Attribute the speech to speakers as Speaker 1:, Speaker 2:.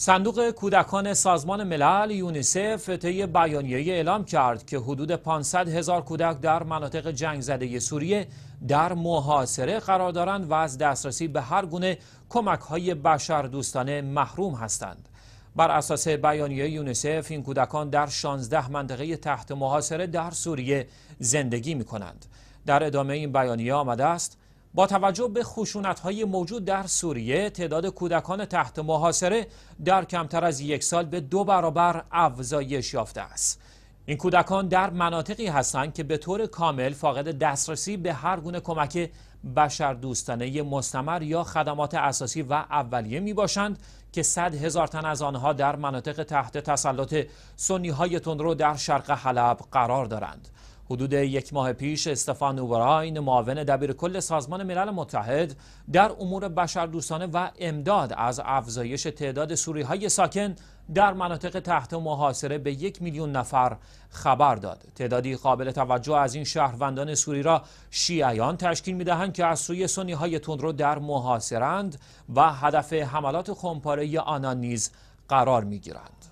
Speaker 1: صندوق کودکان سازمان ملل یونیسف طی بیانیه اعلام کرد که حدود 500 هزار کودک در مناطق جنگ زده سوریه در محاصره قرار دارند و از دسترسی به هر گونه کمک های بشر دوستانه محروم هستند. بر اساس بیانیه یونیسف این کودکان در 16 منطقه تحت محاصره در سوریه زندگی می کنند. در ادامه این بیانیه آمده است با توجه به خشونت های موجود در سوریه تعداد کودکان تحت محاصره در کمتر از یک سال به دو برابر افزایش یافته است این کودکان در مناطقی هستند که به طور کامل فاقد دسترسی به هر گونه کمک بشردوستانه مستمر یا خدمات اساسی و اولیه می باشند که صد هزار تن از آنها در مناطق تحت تسلط سنی های تندرو در شرق حلب قرار دارند حدود یک ماه پیش استفان اوبراین معاون دبیر کل سازمان ملل متحد در امور بشردوستانه و امداد از افزایش تعداد سوری های ساکن در مناطق تحت محاصره به یک میلیون نفر خبر داد تعدادی قابل توجه از این شهروندان سوری را شیعیان تشکیل می دهند که از سوی سنی های تندرو در محاصرند و هدف حملات خمپاره آنان نیز قرار می گیرند.